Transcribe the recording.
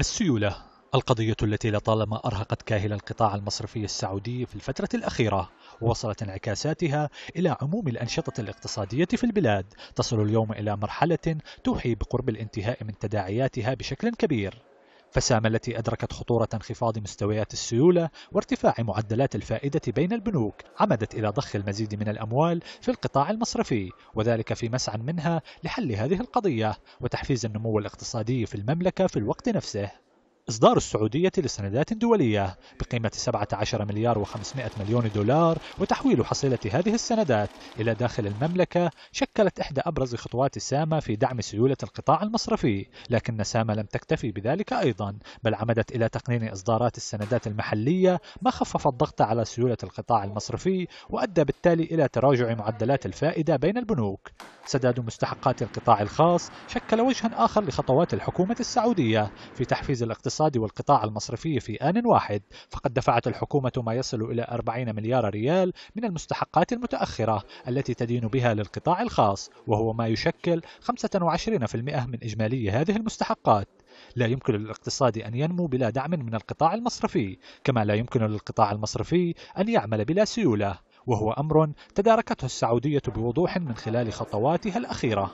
السيولة القضية التي لطالما أرهقت كاهل القطاع المصرفي السعودي في الفترة الأخيرة وصلت انعكاساتها إلى عموم الأنشطة الاقتصادية في البلاد تصل اليوم إلى مرحلة توحي بقرب الانتهاء من تداعياتها بشكل كبير فسام التي أدركت خطورة انخفاض مستويات السيولة وارتفاع معدلات الفائدة بين البنوك عمدت إلى ضخ المزيد من الأموال في القطاع المصرفي وذلك في مسعى منها لحل هذه القضية وتحفيز النمو الاقتصادي في المملكة في الوقت نفسه إصدار السعودية لسندات دولية بقيمة 17 مليار و500 مليون دولار وتحويل حصيلة هذه السندات إلى داخل المملكة شكلت إحدى أبرز خطوات سامة في دعم سيولة القطاع المصرفي لكن سامة لم تكتفي بذلك أيضا بل عمدت إلى تقنين إصدارات السندات المحلية ما خفف الضغط على سيولة القطاع المصرفي وأدى بالتالي إلى تراجع معدلات الفائدة بين البنوك سداد مستحقات القطاع الخاص شكل وجها آخر لخطوات الحكومة السعودية في تحفيز الاقتصاد والقطاع المصرفي في آن واحد فقد دفعت الحكومة ما يصل إلى 40 مليار ريال من المستحقات المتأخرة التي تدين بها للقطاع الخاص وهو ما يشكل 25% من إجمالي هذه المستحقات لا يمكن للاقتصاد أن ينمو بلا دعم من القطاع المصرفي كما لا يمكن للقطاع المصرفي أن يعمل بلا سيولة وهو أمر تداركته السعودية بوضوح من خلال خطواتها الأخيرة